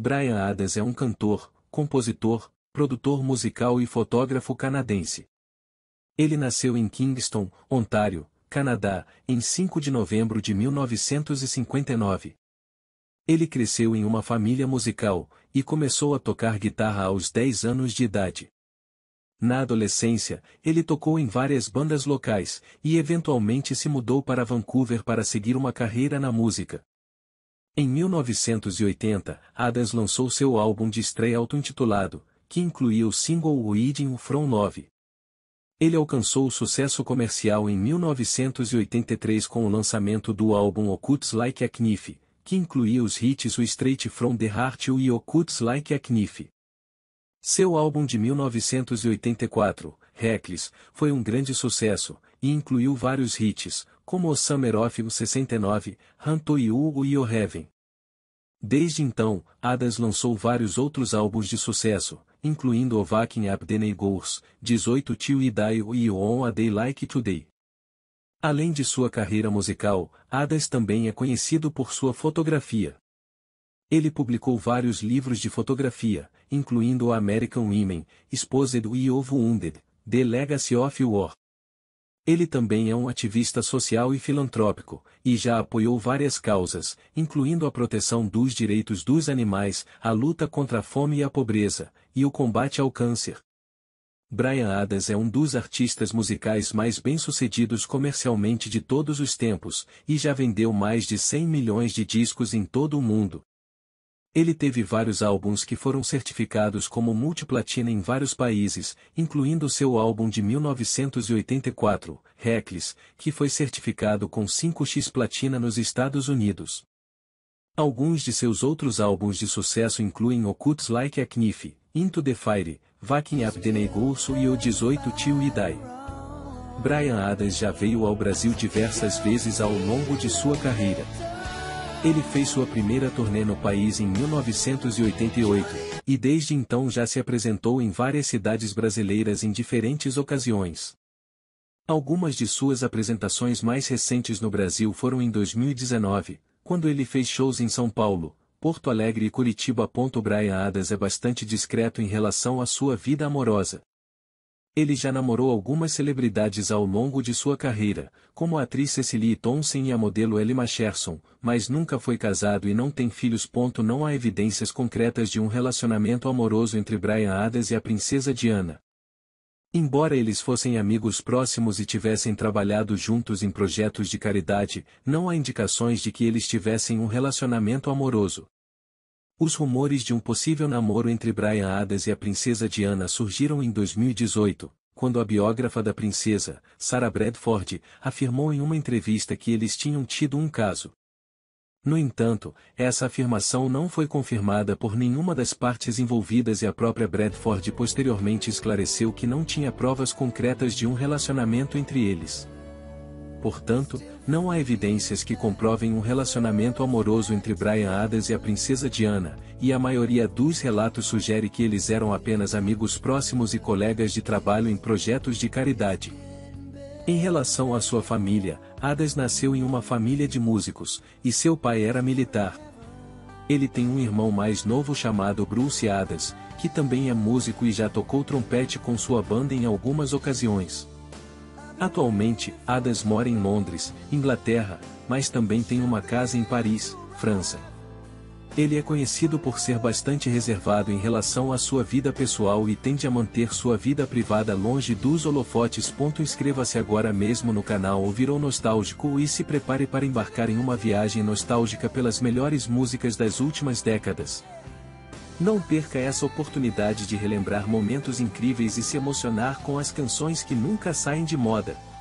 Brian Adams é um cantor, compositor, produtor musical e fotógrafo canadense. Ele nasceu em Kingston, Ontário, Canadá, em 5 de novembro de 1959. Ele cresceu em uma família musical, e começou a tocar guitarra aos 10 anos de idade. Na adolescência, ele tocou em várias bandas locais, e eventualmente se mudou para Vancouver para seguir uma carreira na música. Em 1980, Adams lançou seu álbum de estreia auto-intitulado, que incluía o single Weeding From 9. Ele alcançou o sucesso comercial em 1983 com o lançamento do álbum Occults Like a Knife, que incluía os hits O Straight From the Heart e Occults Like a Knife. Seu álbum de 1984, Reckless, foi um grande sucesso, e incluiu vários hits, como o Summer of 69, Hantoyu e o Heaven. Desde então, Adas lançou vários outros álbuns de sucesso, incluindo Ovakin Abdenei Goals, 18 Tio e Daio e On A Day Like Today. Além de sua carreira musical, Adas também é conhecido por sua fotografia. Ele publicou vários livros de fotografia, incluindo American Women, Exposed e Ovo Wounded, The Legacy of War. Ele também é um ativista social e filantrópico, e já apoiou várias causas, incluindo a proteção dos direitos dos animais, a luta contra a fome e a pobreza, e o combate ao câncer. Brian Adams é um dos artistas musicais mais bem-sucedidos comercialmente de todos os tempos, e já vendeu mais de 100 milhões de discos em todo o mundo, ele teve vários álbuns que foram certificados como multiplatina em vários países, incluindo seu álbum de 1984, Reckless, que foi certificado com 5x platina nos Estados Unidos. Alguns de seus outros álbuns de sucesso incluem Ocults Like a Knife, Into the Fire, Vakin Up the Negulso e O 18 Tio e Brian Adams já veio ao Brasil diversas vezes ao longo de sua carreira. Ele fez sua primeira turnê no país em 1988, e desde então já se apresentou em várias cidades brasileiras em diferentes ocasiões. Algumas de suas apresentações mais recentes no Brasil foram em 2019, quando ele fez shows em São Paulo, Porto Alegre e Curitiba. Brian Adas é bastante discreto em relação à sua vida amorosa, ele já namorou algumas celebridades ao longo de sua carreira, como a atriz Cecily Thompson e a modelo Ellie Macherson, mas nunca foi casado e não tem filhos. Não há evidências concretas de um relacionamento amoroso entre Brian Adams e a princesa Diana. Embora eles fossem amigos próximos e tivessem trabalhado juntos em projetos de caridade, não há indicações de que eles tivessem um relacionamento amoroso. Os rumores de um possível namoro entre Brian Adams e a princesa Diana surgiram em 2018, quando a biógrafa da princesa, Sarah Bradford, afirmou em uma entrevista que eles tinham tido um caso. No entanto, essa afirmação não foi confirmada por nenhuma das partes envolvidas e a própria Bradford posteriormente esclareceu que não tinha provas concretas de um relacionamento entre eles portanto, não há evidências que comprovem um relacionamento amoroso entre Brian Adams e a princesa Diana, e a maioria dos relatos sugere que eles eram apenas amigos próximos e colegas de trabalho em projetos de caridade. Em relação à sua família, Adams nasceu em uma família de músicos, e seu pai era militar. Ele tem um irmão mais novo chamado Bruce Adams, que também é músico e já tocou trompete com sua banda em algumas ocasiões. Atualmente, Adams mora em Londres, Inglaterra, mas também tem uma casa em Paris, França. Ele é conhecido por ser bastante reservado em relação à sua vida pessoal e tende a manter sua vida privada longe dos holofotes. Inscreva-se agora mesmo no canal ou virou nostálgico e se prepare para embarcar em uma viagem nostálgica pelas melhores músicas das últimas décadas. Não perca essa oportunidade de relembrar momentos incríveis e se emocionar com as canções que nunca saem de moda.